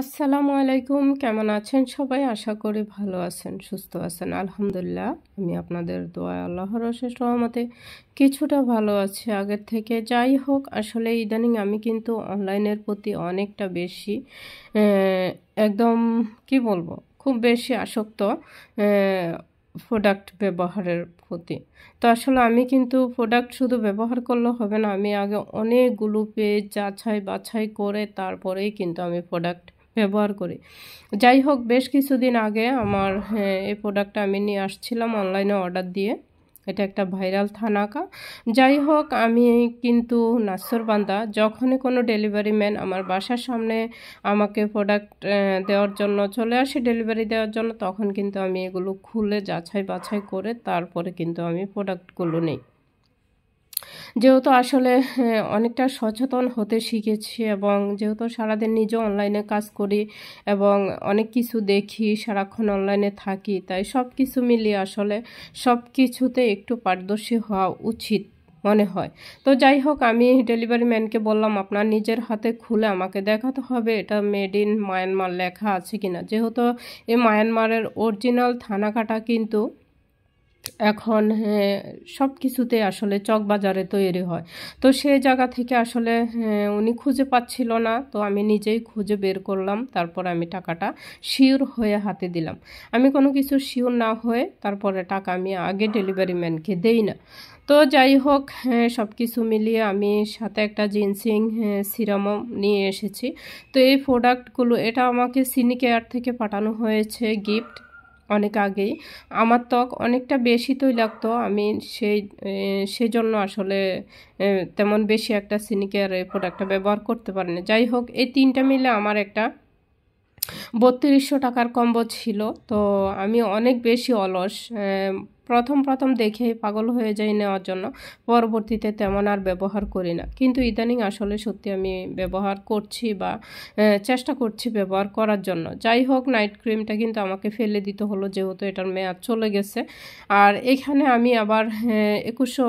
আসসালামু আলাইকুম কেমন আছেন সবাই আশা করি ভালো আছেন সুস্থ আছেন আলহামদুলিল্লাহ আমি আপনাদের দোয়া আল্লাহর অশেষ রহমতে কিছুটা ভালো আছে আগের থেকে যাই হোক আসলে ইদানিং আমি কিন্তু অনলাইনের প্রতি অনেকটা বেশি একদম কি বলবো খুব বেশি আসক্ত প্রোডাক্ট ব্যবহারের প্রতি তো আসলে আমি কিন্তু প্রোডাক্ট শুধু ব্যবহার করলে হবে না আমি আগে অনেকগুলো পেজ যাচাই বাছাই করে তারপরেই কিন্তু আমি প্রোডাক্ট ব্যবহার করি যাই হোক বেশ কিছুদিন আগে আমার হ্যাঁ, এই প্রোডাক্টটা আমি নিয়ে আসছিলাম অনলাইনে অর্ডার দিয়ে এটা একটা ভাইরাল থানাকা যাই হোক আমি কিন্তু নাসরবান্দা যখনই কোনো ডেলিভারি ম্যান আমার বাসার সামনে আমাকে প্রোডাক্ট দেওয়ার জন্য চলে আসে ডেলিভারি দেওয়ার জন্য তখন কিন্তু আমি এগুলো খুলে যাচাই বাছাই করে তারপরে কিন্তু আমি প্রোডাক্টগুলো নিই যেহেতু আসলে অনেকটা সচেতন হতে শিখেছি এবং যেহেতু সারাদিন নিজে অনলাইনে কাজ করি এবং অনেক কিছু দেখি সারাক্ষণ অনলাইনে থাকি তাই সব কিছু মিলিয়ে আসলে সব কিছুতে একটু পারদর্শী হওয়া উচিত মনে হয় তো যাই হোক আমি ডেলিভারি ম্যানকে বললাম আপনার নিজের হাতে খুলে আমাকে দেখাতে হবে এটা মেড ইন মায়ানমার লেখা আছে কিনা যেহেতু এই মায়ানমারের অরিজিনাল কাটা কিন্তু এখন হ্যাঁ, সব কিছুতে আসলে চক বাজারে তৈরি হয় তো সেই জায়গা থেকে আসলে হ্যাঁ, উনি খুঁজে পাচ্ছিল না তো আমি নিজেই খুঁজে বের করলাম তারপর আমি টাকাটা শিওর হয়ে হাতে দিলাম আমি কোনো কিছু শিওর না হয়ে তারপরে টাকা আমি আগে ডেলিভারি ম্যানকে দেই না তো যাই হোক হ্যাঁ, সব কিছু মিলিয়ে আমি সাথে একটা জিন্সিং সিরামও নিয়ে এসেছি তো এই প্রোডাক্টগুলো এটা আমাকে সিনিকেয়ার থেকে পাঠানো হয়েছে গিফট অনেক আগেই আমার ত্বক অনেকটা বেশি তৈলাক্ত আমি সেই সেজন্য আসলে তেমন বেশি একটা সিনিকেয়ার প্রোডাক্টটা ব্যবহার করতে পারি না যাই হোক এই তিনটা মিলে আমার একটা বত্রিশশো টাকার কম্বো ছিল তো আমি অনেক বেশি অলস প্রথম প্রথম দেখে পাগল হয়ে যাই নেওয়ার জন্য পরবর্তীতে তেমন আর ব্যবহার করি না কিন্তু ইদানিং আসলে সত্যি আমি ব্যবহার করছি বা চেষ্টা করছি ব্যবহার করার জন্য যাই হোক নাইট ক্রিমটা কিন্তু আমাকে ফেলে দিতে হলো যেহেতু এটার মেয়াদ চলে গেছে আর এখানে আমি আবার একুশশো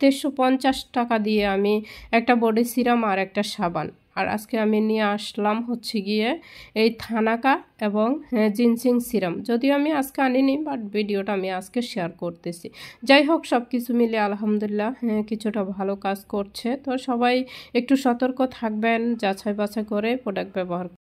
তেরোশো পঞ্চাশ টাকা দিয়ে আমি একটা বডি সিরাম আর একটা সাবান আর আজকে আমি নিয়ে আসলাম হচ্ছে গিয়ে এই থানাকা এবং জিনসিং সিরাম যদিও আমি আজকে আনিনি বাট ভিডিওটা আমি আজকে শেয়ার করতেছি যাই হোক সব কিছু মিলে আলহামদুলিল্লাহ হ্যাঁ কিছুটা ভালো কাজ করছে তো সবাই একটু সতর্ক থাকবেন যাচাই বাছাই করে প্রোডাক্ট ব্যবহার